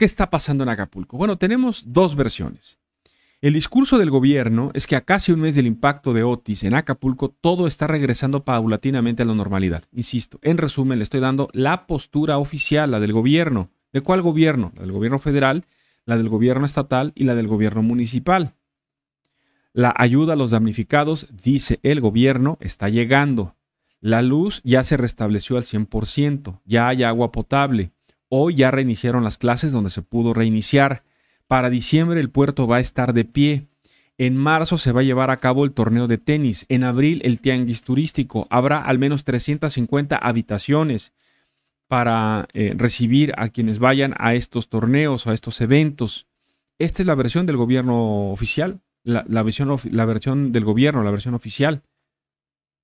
qué está pasando en Acapulco? Bueno, tenemos dos versiones. El discurso del gobierno es que a casi un mes del impacto de Otis en Acapulco, todo está regresando paulatinamente a la normalidad. Insisto, en resumen, le estoy dando la postura oficial, la del gobierno. ¿De cuál gobierno? La del gobierno federal, la del gobierno estatal y la del gobierno municipal. La ayuda a los damnificados, dice el gobierno, está llegando. La luz ya se restableció al 100%, ya hay agua potable. Hoy ya reiniciaron las clases donde se pudo reiniciar. Para diciembre el puerto va a estar de pie. En marzo se va a llevar a cabo el torneo de tenis. En abril el tianguis turístico. Habrá al menos 350 habitaciones para eh, recibir a quienes vayan a estos torneos, a estos eventos. Esta es la versión del gobierno oficial, la, la versión del gobierno, la versión oficial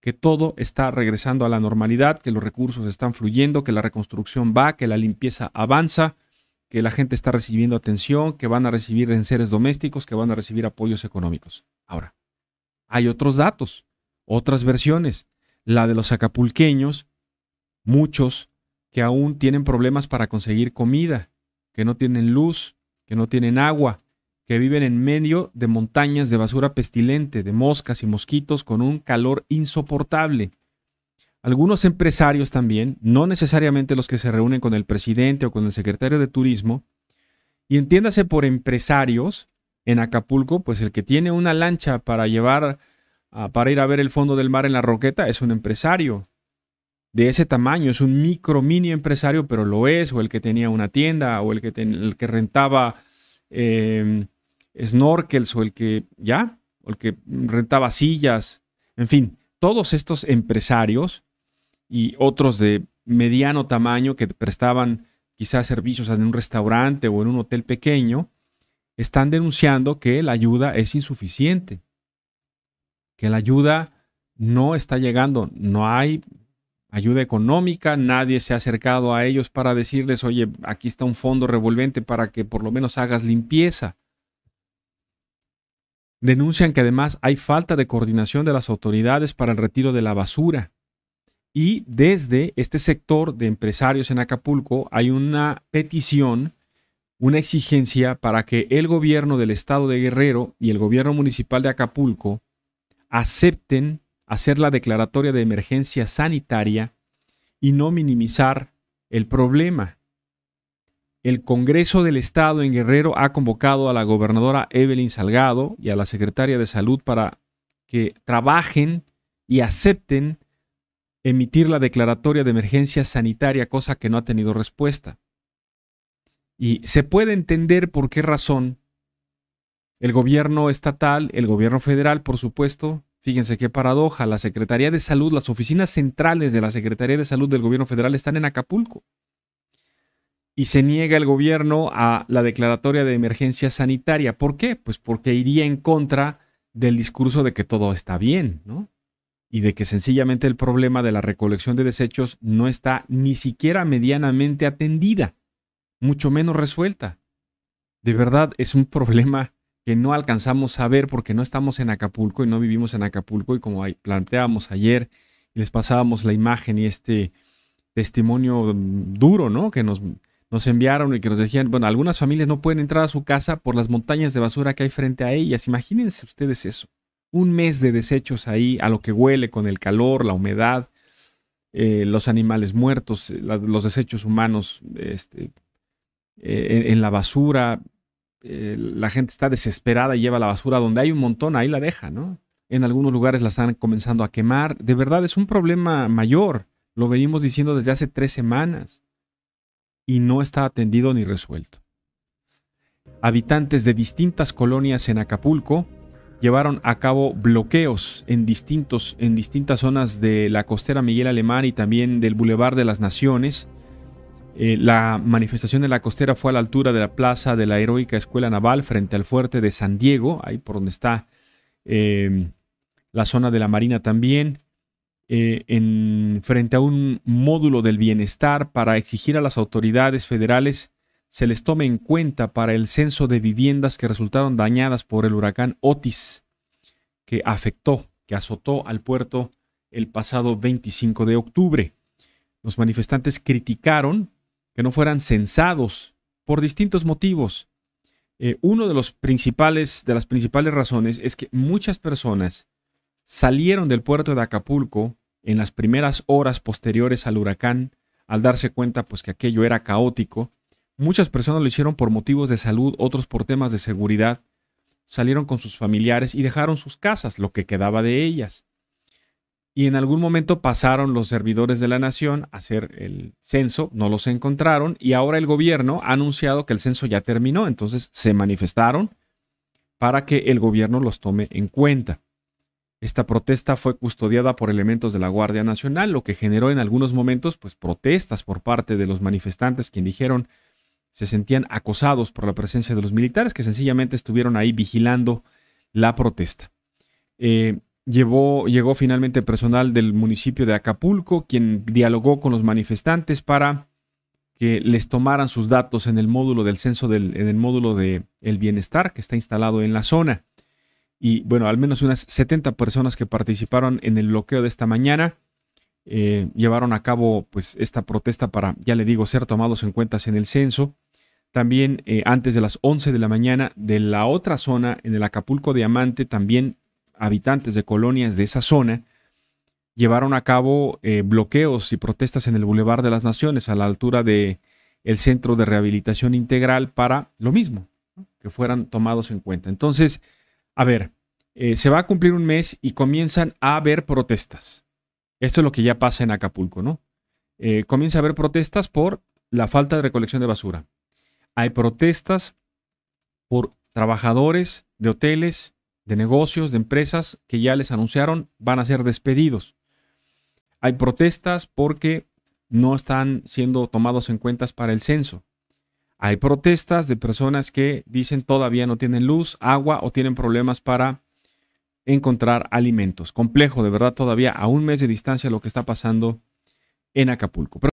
que todo está regresando a la normalidad, que los recursos están fluyendo, que la reconstrucción va, que la limpieza avanza, que la gente está recibiendo atención, que van a recibir enseres domésticos, que van a recibir apoyos económicos. Ahora, hay otros datos, otras versiones. La de los acapulqueños, muchos que aún tienen problemas para conseguir comida, que no tienen luz, que no tienen agua, que viven en medio de montañas de basura pestilente, de moscas y mosquitos con un calor insoportable. Algunos empresarios también, no necesariamente los que se reúnen con el presidente o con el secretario de turismo, y entiéndase por empresarios en Acapulco, pues el que tiene una lancha para llevar ah, para ir a ver el fondo del mar en la Roqueta es un empresario de ese tamaño, es un micro mini empresario, pero lo es, o el que tenía una tienda, o el que, el que rentaba eh, snorkels o el que ya, o el que rentaba sillas, en fin, todos estos empresarios y otros de mediano tamaño que prestaban quizás servicios en un restaurante o en un hotel pequeño, están denunciando que la ayuda es insuficiente, que la ayuda no está llegando, no hay ayuda económica, nadie se ha acercado a ellos para decirles, oye, aquí está un fondo revolvente para que por lo menos hagas limpieza. Denuncian que además hay falta de coordinación de las autoridades para el retiro de la basura. Y desde este sector de empresarios en Acapulco hay una petición, una exigencia para que el gobierno del estado de Guerrero y el gobierno municipal de Acapulco acepten hacer la declaratoria de emergencia sanitaria y no minimizar el problema el Congreso del Estado en Guerrero ha convocado a la gobernadora Evelyn Salgado y a la secretaria de Salud para que trabajen y acepten emitir la declaratoria de emergencia sanitaria, cosa que no ha tenido respuesta. Y se puede entender por qué razón el gobierno estatal, el gobierno federal, por supuesto, fíjense qué paradoja, la Secretaría de Salud, las oficinas centrales de la Secretaría de Salud del gobierno federal están en Acapulco y se niega el gobierno a la declaratoria de emergencia sanitaria. ¿Por qué? Pues porque iría en contra del discurso de que todo está bien, ¿no? Y de que sencillamente el problema de la recolección de desechos no está ni siquiera medianamente atendida, mucho menos resuelta. De verdad es un problema que no alcanzamos a ver porque no estamos en Acapulco y no vivimos en Acapulco y como planteábamos ayer, les pasábamos la imagen y este testimonio duro, ¿no? Que nos, nos enviaron y que nos decían, bueno, algunas familias no pueden entrar a su casa por las montañas de basura que hay frente a ellas. Imagínense ustedes eso. Un mes de desechos ahí, a lo que huele con el calor, la humedad, eh, los animales muertos, eh, los desechos humanos este, eh, en, la basura. la gente está desesperada y lleva la basura donde hay un montón, ahí la deja, ¿no? En algunos lugares la están comenzando a quemar. De verdad es un problema mayor. Lo venimos diciendo desde hace tres semanas y no está atendido ni resuelto. Habitantes de distintas colonias en Acapulco llevaron a cabo bloqueos en, distintos, en distintas zonas de la costera Miguel Alemán y también del Boulevard de las Naciones. Eh, la manifestación de la costera fue a la altura de la plaza de la Heroica Escuela Naval frente al fuerte de San Diego, ahí por donde está eh, la zona de la Marina también. Eh, en, frente a un módulo del bienestar para exigir a las autoridades federales se les tome en cuenta para el censo de viviendas que resultaron dañadas por el huracán Otis, que afectó, que azotó al puerto el pasado 25 de octubre. Los manifestantes criticaron que no fueran censados por distintos motivos. Eh, uno de los principales de las principales razones es que muchas personas salieron del puerto de Acapulco en las primeras horas posteriores al huracán, al darse cuenta pues que aquello era caótico. Muchas personas lo hicieron por motivos de salud, otros por temas de seguridad. Salieron con sus familiares y dejaron sus casas, lo que quedaba de ellas. Y en algún momento pasaron los servidores de la nación a hacer el censo, no los encontraron y ahora el gobierno ha anunciado que el censo ya terminó, entonces se manifestaron para que el gobierno los tome en cuenta. Esta protesta fue custodiada por elementos de la Guardia Nacional, lo que generó en algunos momentos pues, protestas por parte de los manifestantes, quienes dijeron se sentían acosados por la presencia de los militares, que sencillamente estuvieron ahí vigilando la protesta. Eh, llevó, llegó finalmente personal del municipio de Acapulco, quien dialogó con los manifestantes para que les tomaran sus datos en el módulo del censo del en el módulo de el bienestar que está instalado en la zona y bueno, al menos unas 70 personas que participaron en el bloqueo de esta mañana eh, llevaron a cabo pues esta protesta para, ya le digo, ser tomados en cuentas en el censo. También eh, antes de las 11 de la mañana de la otra zona, en el Acapulco Diamante, también habitantes de colonias de esa zona llevaron a cabo eh, bloqueos y protestas en el Boulevard de las Naciones a la altura de el Centro de Rehabilitación Integral para lo mismo, que fueran tomados en cuenta. Entonces, a ver, eh, se va a cumplir un mes y comienzan a haber protestas. Esto es lo que ya pasa en Acapulco, ¿no? Eh, comienza a haber protestas por la falta de recolección de basura. Hay protestas por trabajadores de hoteles, de negocios, de empresas que ya les anunciaron van a ser despedidos. Hay protestas porque no están siendo tomados en cuentas para el censo. Hay protestas de personas que dicen todavía no tienen luz, agua o tienen problemas para encontrar alimentos. Complejo, de verdad, todavía a un mes de distancia lo que está pasando en Acapulco.